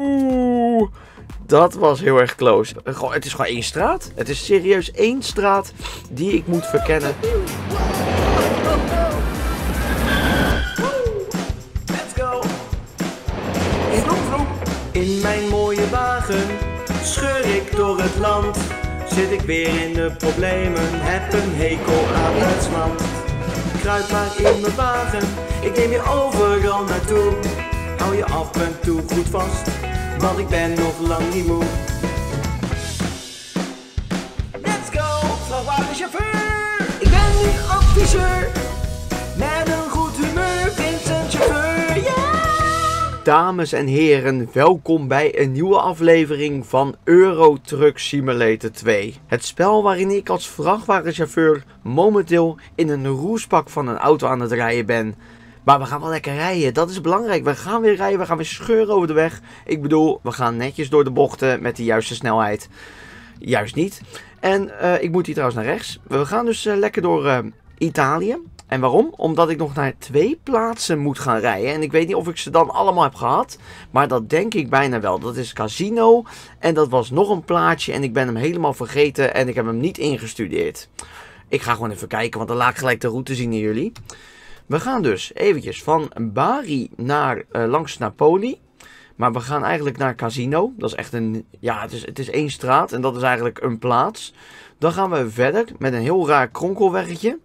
Oeh, dat was heel erg close. Goh, het is gewoon één straat. Het is serieus één straat die ik moet verkennen. Let's go. In mijn mooie wagen scheur ik door het land. Zit ik weer in de problemen, heb een hekel aan het land. Kruip maar in mijn wagen, ik neem je overal naartoe. Hou je af en toe goed vast want ik ben nog lang niet moe. Let's go, de chauffeur. Ik ben nu adviseur. Met een goed humeur, Vincent chauffeur, ja! Dames en heren, welkom bij een nieuwe aflevering van Euro Truck Simulator 2. Het spel waarin ik als vrachtwagenchauffeur momenteel in een roespak van een auto aan het rijden ben. Maar we gaan wel lekker rijden. Dat is belangrijk. We gaan weer rijden. We gaan weer scheuren over de weg. Ik bedoel, we gaan netjes door de bochten met de juiste snelheid. Juist niet. En eh, ik moet hier trouwens naar rechts. We gaan dus eh, lekker door eh, Italië. En waarom? Omdat ik nog naar twee plaatsen moet gaan rijden. En ik weet niet of ik ze dan allemaal heb gehad. Maar dat denk ik bijna wel. Dat is Casino. En dat was nog een plaatje. En ik ben hem helemaal vergeten. En ik heb hem niet ingestudeerd. Ik ga gewoon even kijken, want dan laat ik gelijk de route zien in jullie. We gaan dus eventjes van Bari naar, uh, langs Napoli. Maar we gaan eigenlijk naar Casino. Dat is echt een. Ja, het is, het is één straat en dat is eigenlijk een plaats. Dan gaan we verder met een heel raar kronkelweggetje.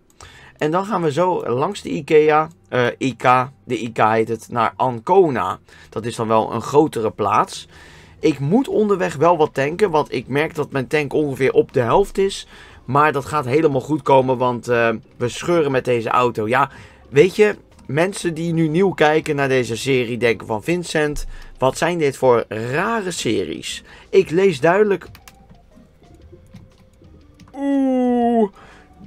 En dan gaan we zo langs de IKEA, eh, IK, de IK heet het, naar Ancona. Dat is dan wel een grotere plaats. Ik moet onderweg wel wat tanken, want ik merk dat mijn tank ongeveer op de helft is. Maar dat gaat helemaal goed komen, want eh, we scheuren met deze auto. Ja, Weet je, mensen die nu nieuw kijken naar deze serie denken van Vincent, wat zijn dit voor rare series? Ik lees duidelijk... Oeh,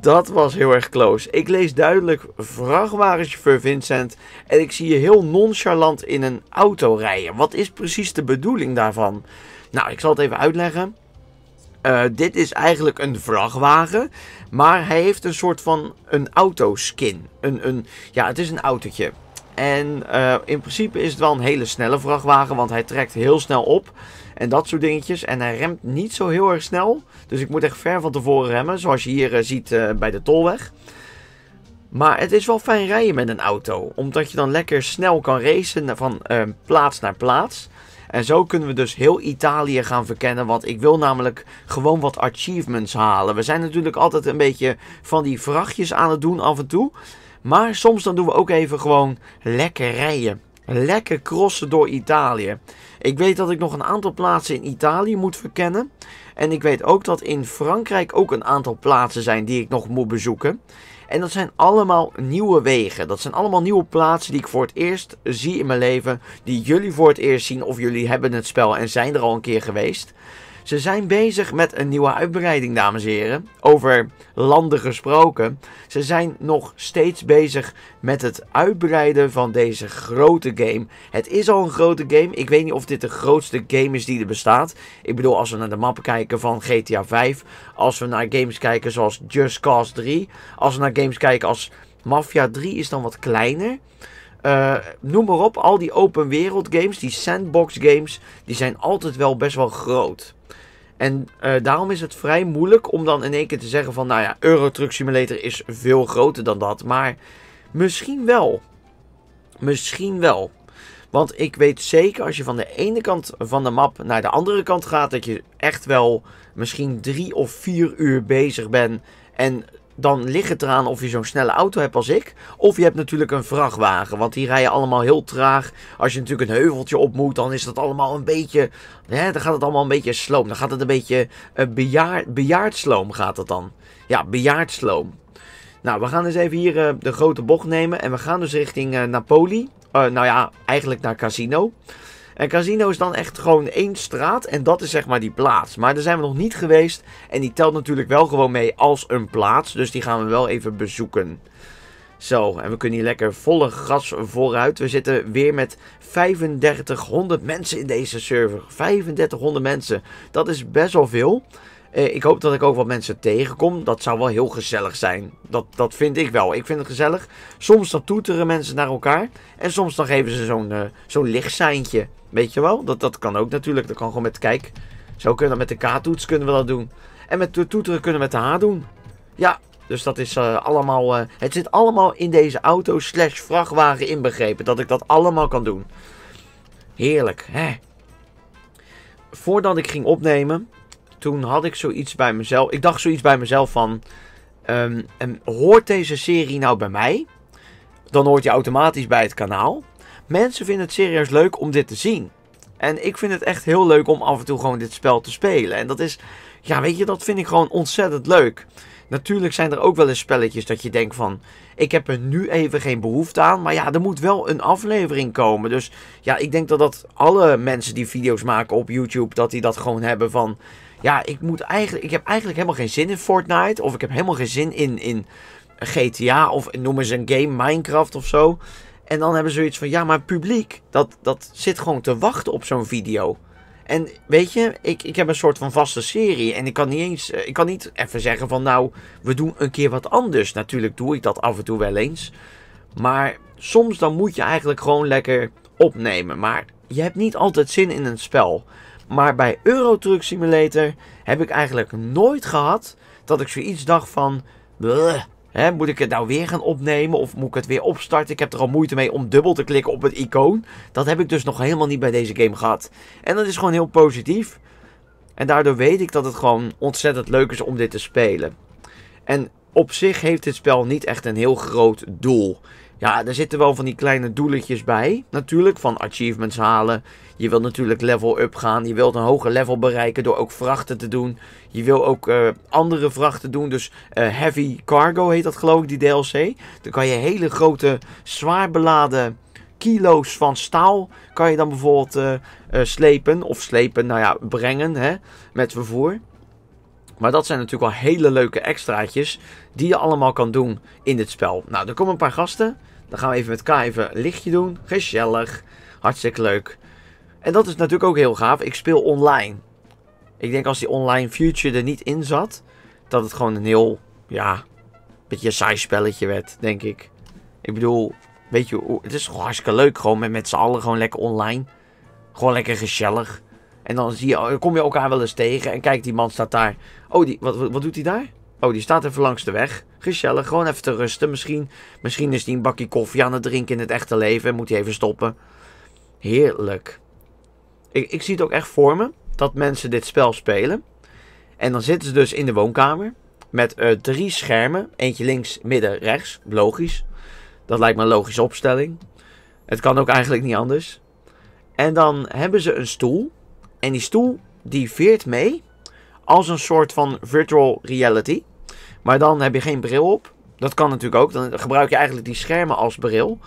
dat was heel erg close. Ik lees duidelijk vrachtwagenchauffeur Vincent en ik zie je heel nonchalant in een auto rijden. Wat is precies de bedoeling daarvan? Nou, ik zal het even uitleggen. Eh, dit is eigenlijk een vrachtwagen, maar hij heeft een soort van een autoskin. Een, een, ja, het is een autootje. En eh, in principe is het wel een hele snelle vrachtwagen, want hij trekt heel snel op en dat soort dingetjes. En hij remt niet zo heel erg snel, dus ik moet echt ver van tevoren remmen, zoals je hier eh, ziet bij de tolweg. Maar het is wel fijn rijden met een auto, omdat je dan lekker snel kan racen van plaats naar plaats. En zo kunnen we dus heel Italië gaan verkennen. Want ik wil namelijk gewoon wat achievements halen. We zijn natuurlijk altijd een beetje van die vrachtjes aan het doen af en toe. Maar soms dan doen we ook even gewoon lekker rijden. Lekker crossen door Italië. Ik weet dat ik nog een aantal plaatsen in Italië moet verkennen. En ik weet ook dat in Frankrijk ook een aantal plaatsen zijn die ik nog moet bezoeken. En dat zijn allemaal nieuwe wegen. Dat zijn allemaal nieuwe plaatsen die ik voor het eerst zie in mijn leven. Die jullie voor het eerst zien of jullie hebben het spel en zijn er al een keer geweest. Ze zijn bezig met een nieuwe uitbreiding, dames en heren. Over landen gesproken. Ze zijn nog steeds bezig met het uitbreiden van deze grote game. Het is al een grote game. Ik weet niet of dit de grootste game is die er bestaat. Ik bedoel, als we naar de map kijken van GTA 5. Als we naar games kijken zoals Just Cause 3. Als we naar games kijken als Mafia 3 is dan wat kleiner. Eh, noem maar op, al die open wereld games, die sandbox games, die zijn altijd wel best wel groot. En eh, daarom is het vrij moeilijk om dan in één keer te zeggen van... Nou ja, Euro Truck Simulator is veel groter dan dat. Maar misschien wel. Misschien wel. Want ik weet zeker als je van de ene kant van de map naar de andere kant gaat... dat je echt wel misschien drie of vier uur bezig bent... En dan ligt het eraan of je zo'n snelle auto hebt als ik. Of je hebt natuurlijk een vrachtwagen. Want die rijden allemaal heel traag. Als je natuurlijk een heuveltje op moet, dan is dat allemaal een beetje. Hè, dan gaat het allemaal een beetje sloom. Dan gaat het een beetje uh, eh, bejaard, sloom gaat het dan. Ja, sloom. Nou, we gaan dus even hier eh, de grote bocht nemen. En we gaan dus richting eh, Napoli. nou ja, eigenlijk naar Casino. En casino is dan echt gewoon één straat en dat is zeg maar die plaats. Maar daar zijn we nog niet geweest en die telt natuurlijk wel gewoon mee als een plaats. Dus die gaan we wel even bezoeken. Zo, en we kunnen hier lekker volle gas vooruit. We zitten weer met 3500 mensen in deze server. 3500 mensen, dat is best wel veel. Eh, ik hoop dat ik ook wat mensen tegenkom. Dat zou wel heel gezellig zijn. Dat, dat vind ik wel. Ik vind het gezellig. Soms dan toeteren mensen naar elkaar. En soms dan geven ze zo'n eh, zo'n lichtseintje. Weet je wel? Dat, dat kan ook natuurlijk. Dat kan gewoon met kijk. Zo kunnen we met de K-toets kunnen we dat doen. En met de toeteren kunnen we met de H doen. Ja, dus dat is eh, allemaal... het zit allemaal in deze auto slash vrachtwagen inbegrepen. Dat ik dat allemaal kan doen. Heerlijk, hè? Voordat ik ging opnemen toen had ik zoiets bij mezelf. Ik dacht zoiets bij mezelf van. Ehm, en hoort deze serie nou bij mij? Dan hoort je automatisch bij het kanaal. Mensen vinden het serieus leuk om dit te zien. En ik vind het echt heel leuk om af en toe gewoon dit spel te spelen. En dat is, ja, weet je, dat vind ik gewoon ontzettend leuk. Natuurlijk zijn er ook wel eens spelletjes dat je denkt van, ik heb er nu even geen behoefte aan. Maar ja, er moet wel een aflevering komen. Dus ja, ik denk dat, dat alle mensen die video's maken op YouTube, dat die dat gewoon hebben van, ja, ik, moet eigenlijk, ik heb eigenlijk helemaal geen zin in Fortnite. Of ik heb helemaal geen zin in, in GTA of noem eens een game, Minecraft of zo. En dan hebben ze zoiets van, ja, maar publiek, dat, dat zit gewoon te wachten op zo'n video. En weet je, ik, ik heb een soort van vaste serie. En ik kan niet eens, eh, ik kan niet even zeggen van, nou, we doen een keer wat anders. Natuurlijk doe ik dat af en toe wel eens. Maar soms dan moet je eigenlijk gewoon lekker opnemen. Maar je hebt niet altijd zin in een spel. Maar bij Euro Truck Simulator heb ik eigenlijk nooit gehad dat ik zoiets dacht van... hè, moet ik het nou weer gaan opnemen of moet ik het weer opstarten? Ik heb er al moeite mee om dubbel te klikken op het icoon. Dat heb ik dus nog helemaal niet bij deze game gehad. En dat is gewoon heel positief. En daardoor weet ik dat het gewoon ontzettend leuk is om dit te spelen. En op zich heeft dit spel niet echt een heel groot doel. Ja, er zitten wel van die kleine doeletjes bij. Natuurlijk, van achievements halen. Je wilt natuurlijk level up gaan. Je wilt een hoger level bereiken door ook vrachten te doen. Je wil ook eh, andere vrachten doen. Dus eh, heavy cargo heet dat geloof ik, die DLC. Dan kan je hele grote, zwaar beladen kilo's van staal kan je dan bijvoorbeeld eh, slepen. Of slepen, nou ja, brengen hè, met vervoer. Maar dat zijn natuurlijk wel hele leuke extraatjes die je allemaal kan doen in dit spel. Nou, er komen een paar gasten. Dan gaan we even met K even lichtje doen. Gezellig. Hartstikke leuk. En dat is natuurlijk ook heel gaaf. Ik speel online. Ik denk als die online future er niet in zat, dat het gewoon een heel, ja, beetje een saai spelletje werd, denk ik. Ik bedoel, weet je, het is gewoon hartstikke leuk gewoon met, met z'n allen gewoon lekker online. Gewoon lekker gezellig. En dan zie je, kom je elkaar wel eens tegen en kijk, die man staat daar. Oh, die, wat, wat doet hij daar? Oh, die staat even langs de weg. Gezellig, gewoon even te rusten. Misschien, misschien is die een bakje koffie aan het drinken in het echte leven. Moet hij even stoppen. Heerlijk. Ik, ik zie het ook echt voor me dat mensen dit spel spelen. En dan zitten ze dus in de woonkamer met eh, drie schermen. Eentje links, midden, rechts. Logisch. Dat lijkt me een logische opstelling. Het kan ook eigenlijk niet anders. En dan hebben ze een stoel. En die stoel die veert mee als een soort van virtual reality. Maar dan heb je geen bril op. Dat kan natuurlijk ook. Dan gebruik je eigenlijk die schermen als bril.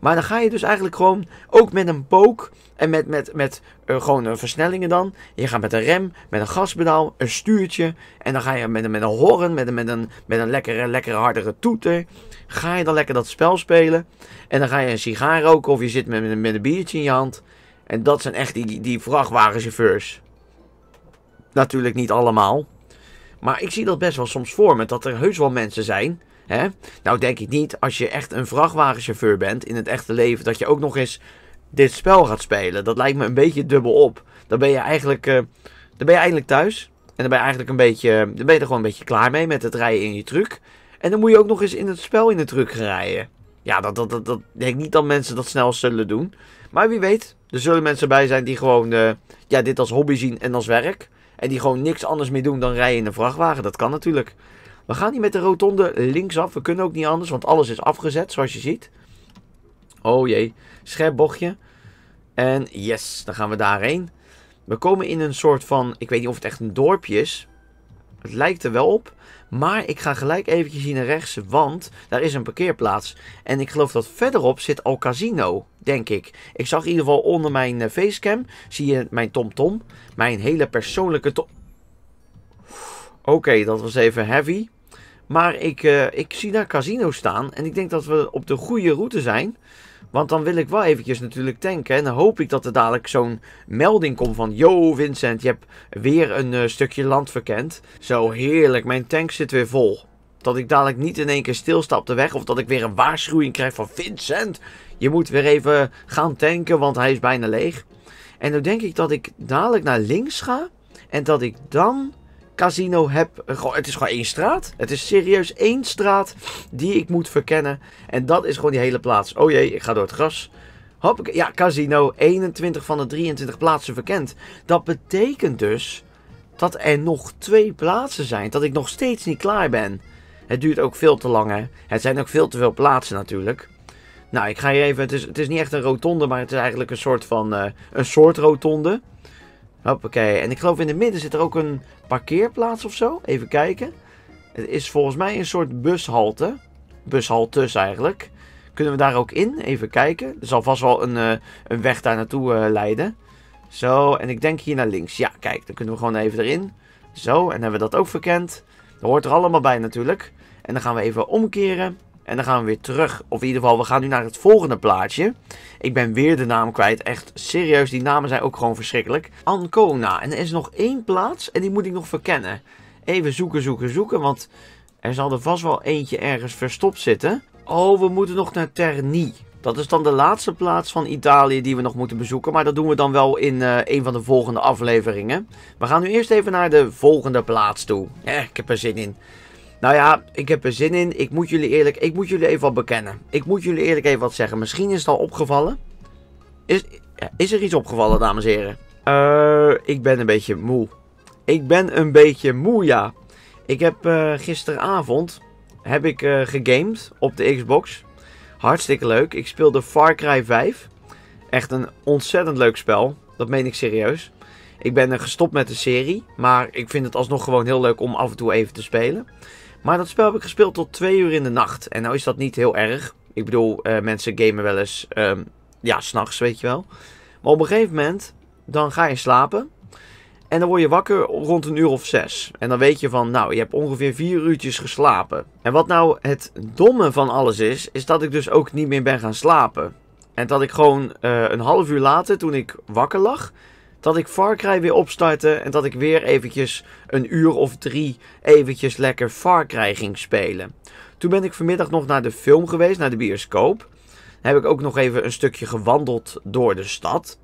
Maar dan ga je dus eigenlijk gewoon ook met een pook en met, met, met eh, gewoon eh, versnellingen dan. Je gaat met een rem, met een gaspedaal, een stuurtje. En dan ga je met, met een horen, met, met, een, met een lekkere, lekkere hardere toeter. Ga je dan lekker dat spel spelen. En dan ga je een sigaar roken of je zit met, met, met een biertje in je hand. En dat zijn echt die, die vrachtwagenchauffeurs. Natuurlijk niet allemaal. Maar ik zie dat best wel soms voor met dat er heus wel mensen zijn. Hè? Nou denk ik niet, als je echt een vrachtwagenchauffeur bent in het echte leven, dat je ook nog eens dit spel gaat spelen. Dat lijkt me een beetje dubbel op. Dan ben je eigenlijk, eh, dan ben je eigenlijk thuis. En dan ben je eigenlijk een beetje, dan ben je er gewoon een beetje klaar mee met het rijden in je truck. En dan moet je ook nog eens in het spel in de truck gaan rijden. Ja, dat, dat, dat, denk ik niet dat mensen dat snel zullen doen. Maar wie weet, er zullen mensen bij zijn die gewoon eh, ja, dit als hobby zien en als werk. En die gewoon niks anders meer doen dan rijden in een vrachtwagen. Dat kan natuurlijk. We gaan hier met de rotonde linksaf. We kunnen ook niet anders, want alles is afgezet, zoals je ziet. Oh jee, scherp bochtje. En yes, dan gaan we daarheen. We komen in een soort van, ik weet niet of het echt een dorpje is. Het lijkt er wel op. Maar ik ga gelijk eventjes hier naar rechts, want daar is een parkeerplaats. En ik geloof dat verderop zit al casino, denk ik. Ik zag in ieder geval onder mijn eh, facecam, zie je mijn TomTom. -tom, mijn hele persoonlijke Tom... Oké, dat was even heavy. Maar ik, eh, ik zie daar casino staan. En ik denk dat we op de goede route zijn. Want dan wil ik wel eventjes natuurlijk tanken. En dan hoop ik dat er dadelijk zo'n melding komt van... Yo Vincent, je hebt weer een eh, stukje land verkend. Zo heerlijk, mijn tank zit weer vol. Dat ik dadelijk niet in één keer stilsta op de weg. Of dat ik weer een waarschuwing krijg van Vincent. Je moet weer even gaan tanken, want hij is bijna leeg. En dan denk ik dat ik dadelijk naar links ga. En dat ik dan casino heb. het is gewoon één straat. Het is serieus één straat die ik moet verkennen. En dat is gewoon die hele plaats. Oh jee, ik ga door het gras. Hop, ja, casino 21 van de 23 plaatsen verkend. Dat betekent dus dat er nog twee plaatsen zijn. Dat ik nog steeds niet klaar ben. Het duurt ook veel te lang, Het zijn ook veel te veel plaatsen natuurlijk. Nou, ik ga hier even... Het is, het is niet echt een rotonde, maar het is eigenlijk een soort van... Eh, een soort rotonde. Hoppakee. En ik geloof in het midden zit er ook een parkeerplaats of zo. Even kijken. Het is volgens mij een soort bushalte. Bushaltes eigenlijk. Kunnen we daar ook in? Even kijken. Er zal vast wel een, eh, een weg daar naartoe eh, leiden. Zo, en ik denk hier naar links. Ja, kijk, dan kunnen we gewoon even erin. Zo, en hebben we dat ook verkend. Dat hoort er allemaal bij natuurlijk. En dan gaan we even omkeren. En dan gaan we weer terug. Of in ieder geval, we gaan nu naar het volgende plaatje. Ik ben weer de naam kwijt. Echt serieus, die namen zijn ook gewoon verschrikkelijk. Ancona. En er is nog één plaats en die moet ik nog verkennen. Even zoeken, zoeken, zoeken. Want er zal er vast wel eentje ergens verstopt zitten. Oh, we moeten nog naar Terni. Dat is dan de laatste plaats van Italië die we nog moeten bezoeken. Maar dat doen we dan wel in eh, een van de volgende afleveringen. We gaan nu eerst even naar de volgende plaats toe. Eh, ik heb er zin in. Nou ja, ik heb er zin in. Ik moet jullie eerlijk, ik moet jullie even wat bekennen. Ik moet jullie eerlijk even wat zeggen. Misschien is het al opgevallen. Is, is er iets opgevallen, dames en heren? Eh, ik ben een beetje moe. Ik ben een beetje moe, ja. Ik heb eh, gisteravond heb ik, uh, gegamed op de Xbox. Hartstikke leuk. Ik speelde Far Cry 5. Echt een ontzettend leuk spel. Dat meen ik serieus. Ik ben gestopt met de serie. Maar ik vind het alsnog gewoon heel leuk om af en toe even te spelen. Maar dat spel heb ik gespeeld tot twee uur in de nacht. En nou is dat niet heel erg. Ik bedoel, eh, mensen gamen wel eens, um, ja, s'nachts, weet je wel. Maar op een gegeven moment, dan ga je slapen. En dan word je wakker rond een uur of zes. En dan weet je van, nou, je hebt ongeveer vier uurtjes geslapen. En wat nou het domme van alles is, is dat ik dus ook niet meer ben gaan slapen. En dat ik gewoon eh, een half uur later, toen ik wakker lag, dat ik Far Cry weer opstartte en dat ik weer eventjes een uur of drie eventjes lekker Far Cry ging spelen. Toen ben ik vanmiddag nog naar de film geweest, naar de bioscoop. heb ik ook nog even een stukje gewandeld door de stad.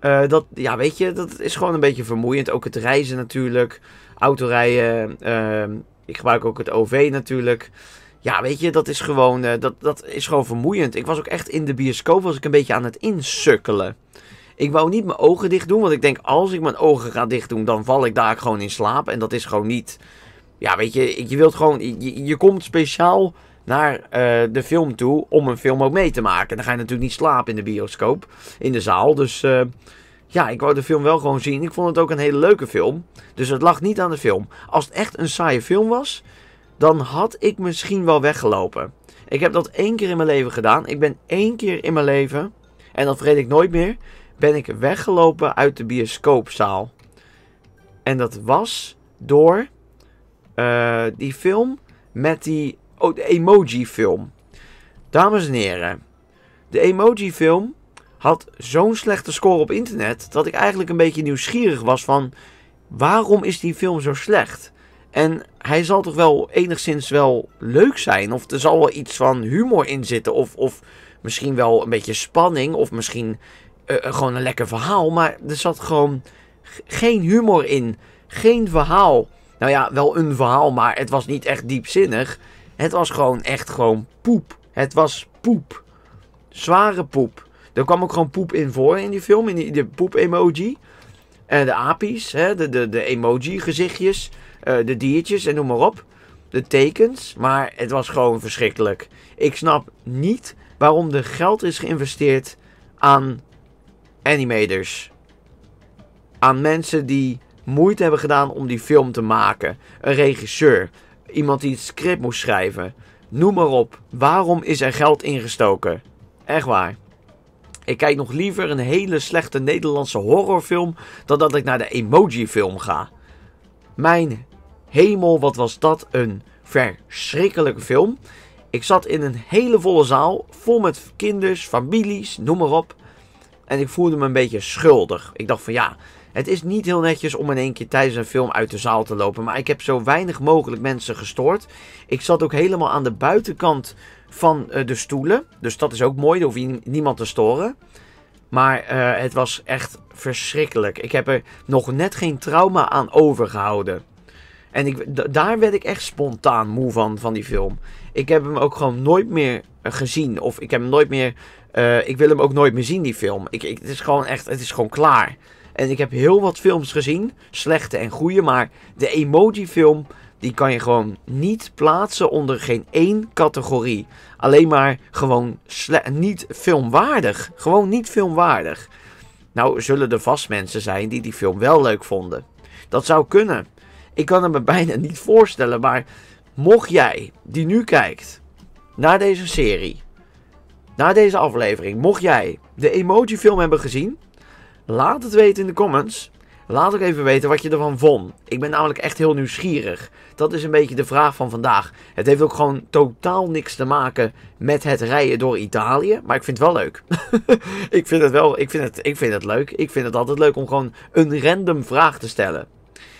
Eh, dat, ja, weet je, dat is gewoon een beetje vermoeiend. Ook het reizen natuurlijk, autorijden. Ehm, ik gebruik ook het OV natuurlijk. Ja, weet je, dat is gewoon, eh, dat, dat is gewoon vermoeiend. Ik was ook echt in de bioscoop, was ik een beetje aan het insukkelen. Ik wou niet mijn ogen dicht doen, want ik denk als ik mijn ogen ga dicht doen, dan val ik daar gewoon in slaap. En dat is gewoon niet. Ja, weet je, je wilt gewoon. Je, komt speciaal naar eh, de film toe om een film ook mee te maken. En dan ga je natuurlijk niet slapen in de bioscoop, in de zaal. Dus eh, ja, ik wou de film wel gewoon zien. Ik vond het ook een hele leuke film. Dus het lag niet aan de film. Als het echt een saaie film was, dan had ik misschien wel weggelopen. Ik heb dat één keer in mijn leven gedaan. Ik ben één keer in mijn leven, en dat vergeet ik nooit meer, ben ik weggelopen uit de bioscoopzaal. En dat was door eh, die film met die... Oh, de emoji-film. Dames en heren, de emoji-film had zo'n slechte score op internet... dat ik eigenlijk een beetje nieuwsgierig was van... waarom is die film zo slecht? En hij zal toch wel enigszins wel leuk zijn. Of er zal wel iets van humor in zitten. Of, of misschien wel een beetje spanning. Of misschien eh, eh, gewoon een lekker verhaal. Maar er zat gewoon geen humor in. Geen verhaal. Nou ja, wel een verhaal, maar het was niet echt diepzinnig. Het was gewoon echt gewoon poep. Het was poep. Zware poep. Er kwam ook gewoon poep in voor in die film. In die, eh, de poep-emoji. en de apies, hè, de, de, de emoji-gezichtjes. de diertjes en noem maar op. De tekens. Maar het was gewoon verschrikkelijk. Ik snap niet waarom er geld is geïnvesteerd aan animators. Aan mensen die moeite hebben gedaan om die film te maken. Een regisseur. Iemand die het script moest schrijven. Noem maar op. Waarom is er geld ingestoken? Echt waar. Ik kijk nog liever een hele slechte Nederlandse horrorfilm dan dat ik naar de emoji-film ga. Mijn hemel, wat was dat een verschrikkelijke film. Ik zat in een hele volle zaal, vol met kinders, families, noem maar op. En ik voelde me een beetje schuldig. Ik dacht van ja, het is niet heel netjes om in één keer tijdens een film uit de zaal te lopen. Maar ik heb zo weinig mogelijk mensen gestoord. Ik zat ook helemaal aan de buitenkant van eh, de stoelen. Dus dat is ook mooi. Daar hoef je niemand te storen. Maar eh, het was echt verschrikkelijk. Ik heb er nog net geen trauma aan overgehouden. En ik, daar werd ik echt spontaan moe van, van die film. Ik heb hem ook gewoon nooit meer eh, gezien. Of ik heb hem nooit meer. Eh, ik wil hem ook nooit meer zien, die film. Ik, het is gewoon echt. Het is gewoon klaar. En ik heb heel wat films gezien. Slechte en goede. Maar de emoji-film. Die kan je gewoon niet plaatsen onder geen één categorie. Alleen maar gewoon niet filmwaardig. Gewoon niet filmwaardig. Nou, zullen er vast mensen zijn die die film wel leuk vonden. Dat zou kunnen. Ik kan het me bijna niet voorstellen, maar Mocht jij, die nu kijkt, naar deze serie, naar deze aflevering, mocht jij de emoji-film hebben gezien, laat het weten in de comments. Laat ook even weten wat je ervan vond. Ik ben namelijk echt heel nieuwsgierig. Dat is een beetje de vraag van vandaag. Het heeft ook gewoon totaal niks te maken met het rijden door Italië. Maar ik vind het wel leuk. ik vind het wel. Ik vind het, ik vind het leuk. Ik vind het altijd leuk om gewoon een random vraag te stellen.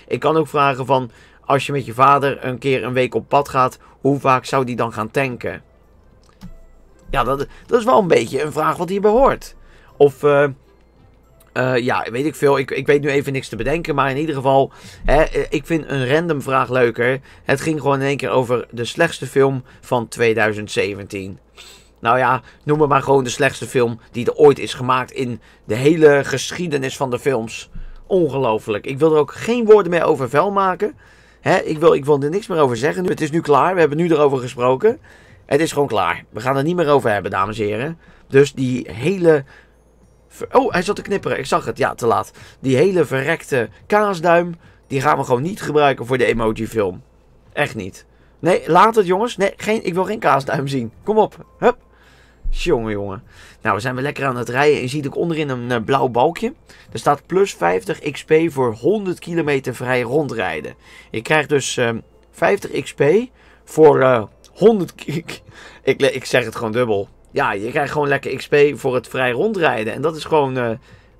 Ik kan ook vragen van als je met je vader een keer een week op pad gaat, hoe vaak zou die dan gaan tanken? Ja, dat, dat is wel een beetje een vraag wat hier behoort. Of, eh, eh, ja, weet ik veel. Ik, ik weet nu even niks te bedenken. Maar in ieder geval, hè, ik vind een random vraag leuker. Het ging gewoon in één keer over de slechtste film van 2017. Nou ja, noem maar gewoon de slechtste film die er ooit is gemaakt in de hele geschiedenis van de films. Ongelooflijk. Ik wil er ook geen woorden meer over vuil maken. Hè, ik, wil, ik wil er niks meer over zeggen nu. Het is nu klaar. We hebben nu erover gesproken. Het is gewoon klaar. We gaan er niet meer over hebben, dames en heren. Dus die hele. Oh, hij zat te knipperen. Ik zag het. Ja, te laat. Die hele verrekte kaasduim. Die gaan we gewoon niet gebruiken voor de emoji-film. Echt niet. Nee, laat het, jongens. Nee, geen, ik wil geen kaasduim zien. Kom op. Hup. Jongen, jongen. Nou, we zijn weer lekker aan het rijden. en Je ziet ook onderin een eh, blauw balkje. Er staat plus 50 XP voor 100 kilometer vrij rondrijden. Je krijgt dus 50 ehm, XP voor 100... Eh, ik, ik, zeg het gewoon dubbel. Ja, je krijgt gewoon lekker XP voor het vrij rondrijden. En dat is gewoon eh,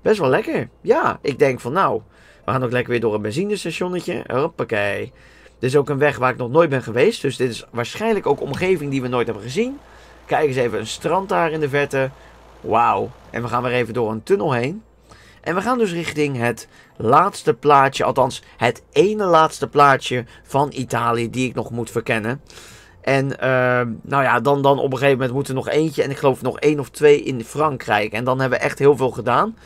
best wel lekker. Ja, ik denk van nou, we gaan ook lekker weer door een benzinestationnetje. Hoppakee. Dit is ook een weg waar ik nog nooit ben geweest. Dus dit is waarschijnlijk ook omgeving die we nooit hebben gezien. Kijk eens even, een strand daar in de verte. Wauw. En we gaan weer even door een tunnel heen. En we gaan dus richting het laatste plaatje, althans het ene laatste plaatje van Italië die ik nog moet verkennen. En ehm, nou ja, dan, dan op een gegeven moment moeten er nog eentje en ik geloof nog één of twee in Frankrijk. En dan hebben we echt heel veel gedaan.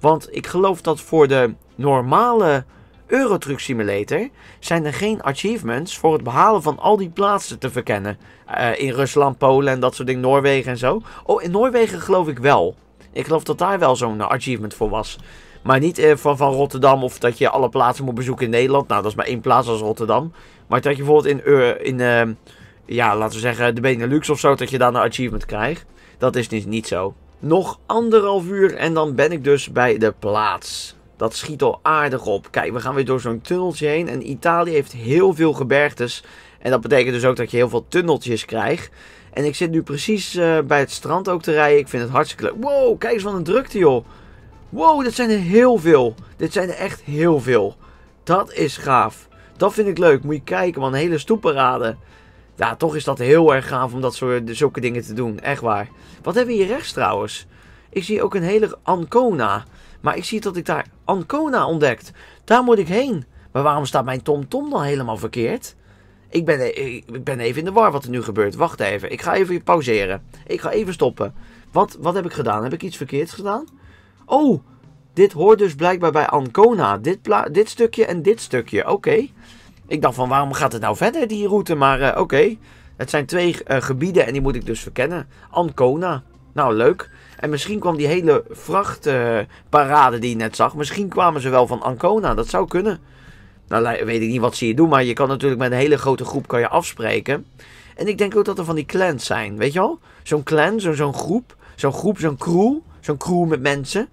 Want ik geloof dat voor de normale Eurotruck Simulator zijn er geen achievements voor het behalen van al die plaatsen te verkennen. Eh, in Rusland, Polen en dat soort dingen, Noorwegen en zo. Oh, in Noorwegen geloof ik wel. Ik geloof dat daar wel zo'n eh, achievement voor was. Maar niet eh, van, van Rotterdam of dat je alle plaatsen moet bezoeken in Nederland. Nou, dat is maar één plaats als Rotterdam. Maar dat je bijvoorbeeld in, in ja, laten we zeggen, de Benelux of zo, dat je daar een achievement krijgt. Dat is dus niet zo. Nog anderhalf uur en dan ben ik dus bij de plaats. Dat schiet al aardig op. Kijk, we gaan weer door zo'n tunneltje heen. En Italië heeft heel veel gebergtes. En dat betekent dus ook dat je heel veel tunneltjes krijgt. En ik zit nu precies eh, bij het strand ook te rijden. Ik vind het hartstikke leuk. Wow, kijk eens wat een drukte joh. Wow, dit zijn er heel veel. Dit zijn er echt heel veel. Dat is gaaf. Dat vind ik leuk. Moet je kijken man, hele stoepparade. Ja, toch is dat heel erg gaaf om dat soort, zulke dingen te doen. Echt waar. Wat hebben we hier rechts trouwens? Ik zie ook een hele Ancona. Maar ik zie dat ik daar Ancona ontdekt. Daar moet ik heen. Maar waarom staat mijn TomTom dan helemaal verkeerd? Ik ben, eh, ik ben even in de war wat er nu gebeurt. Wacht even. Ik ga even pauzeren. Ik ga even stoppen. Wat, wat heb ik gedaan? Heb ik iets verkeerds gedaan? Oh, dit hoort dus blijkbaar bij Ancona. Dit, dit stukje en dit stukje. Oké. Ik dacht van waarom gaat het nou verder die route? Maar eh, oké. Het zijn twee eh, gebieden en die moet ik dus verkennen. Ancona. Nou, leuk. En misschien kwam die hele vrachtparade die je net zag. Misschien kwamen ze wel van Ancona. Dat zou kunnen. Nou, weet ik niet wat ze hier doen. Maar je kan natuurlijk met een hele grote groep kan je afspreken. En ik denk ook dat er van die clans zijn. Weet je wel? Zo'n clan, zo'n groep. Zo'n groep, zo'n crew. Zo'n crew met mensen.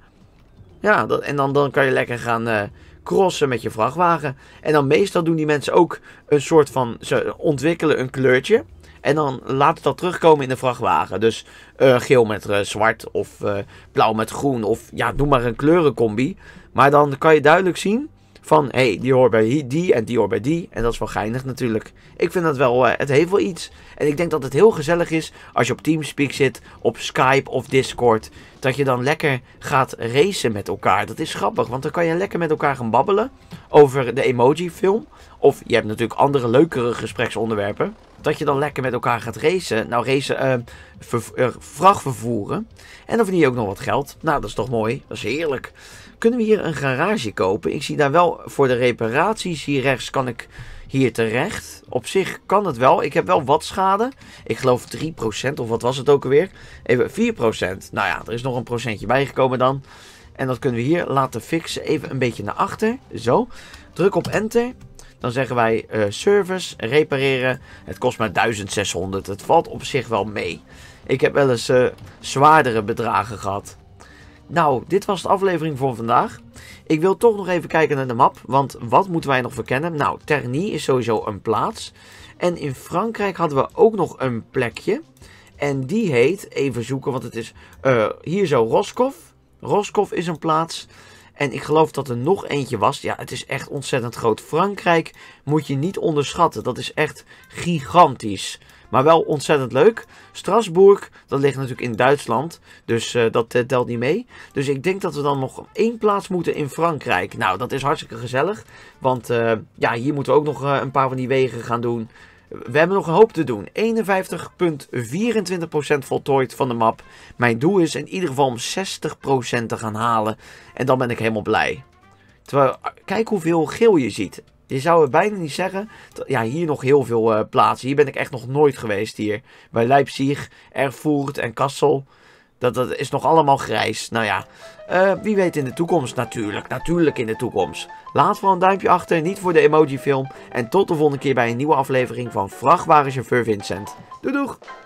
Ja, dat, en dan, dan kan je lekker gaan eh, crossen met je vrachtwagen. En dan meestal doen die mensen ook een soort van... Ze ontwikkelen een kleurtje. En dan laat het dat terugkomen in de vrachtwagen. Dus eh, geel met eh, zwart of eh, blauw met groen of ja, noem maar een kleurencombi. Maar dan kan je duidelijk zien van, hé, hey, die hoort bij die en die hoort bij die. En dat is wel geinig natuurlijk. Ik vind dat wel, eh, het heeft wel iets. En ik denk dat het heel gezellig is als je op Teamspeak zit, op Skype of Discord. Dat je dan lekker gaat racen met elkaar. Dat is grappig, want dan kan je lekker met elkaar gaan babbelen over de emoji-film. Of je hebt natuurlijk andere leukere gespreksonderwerpen. Dat je dan lekker met elkaar gaat racen. Nou, racen, uh, ehm, eh, vracht vervoeren. En dan verdien je ook nog wat geld. Nou, dat is toch mooi. Dat is heerlijk kunnen we hier een garage kopen? Ik zie daar wel voor de reparaties hier rechts kan ik hier terecht. Op zich kan het wel. Ik heb wel wat schade. Ik geloof 3% of wat was het ook alweer? Even 4%. Nou ja, er is nog een procentje bijgekomen dan. En dat kunnen we hier laten fixen. Even een beetje naar achter. Zo. Druk op enter. Dan zeggen wij eh, service, repareren. Het kost maar 1600. Het valt op zich wel mee. Ik heb wel eens eh, zwaardere bedragen gehad. Nou, dit was de aflevering voor vandaag. Ik wil toch nog even kijken naar de map, want wat moeten wij nog verkennen? Nou, Terny is sowieso een plaats. En in Frankrijk hadden we ook nog een plekje. En die heet, even zoeken, want het is uh, hier zo Roscoff. Roscoff is een plaats. En ik geloof dat er nog eentje was. Ja, het is echt ontzettend groot. Frankrijk moet je niet onderschatten. Dat is echt gigantisch. Maar wel ontzettend leuk. Strasbourg, dat ligt natuurlijk in Duitsland. Dus eh, dat eh, telt niet mee. Dus ik denk dat we dan nog één plaats moeten in Frankrijk. Nou, dat is hartstikke gezellig. Want eh, ja, hier moeten we ook nog een paar van die wegen gaan doen. We hebben nog een hoop te doen. 51,24% voltooid van de map. Mijn doel is in ieder geval om 60% te gaan halen. En dan ben ik helemaal blij. Terwijl, kijk hoeveel geel je ziet. Je zou het bijna niet zeggen. Ja, hier nog heel veel eh, plaatsen. Hier ben ik echt nog nooit geweest hier. Bij Leipzig, Erfurt en Kassel. Dat, dat is nog allemaal grijs. Nou ja, eh, wie weet in de toekomst. Natuurlijk, natuurlijk in de toekomst. Laat vooral een duimpje achter, niet voor de emoji film. En tot de volgende keer bij een nieuwe aflevering van Vrachtwagenchauffeur Vincent. Doei doeg!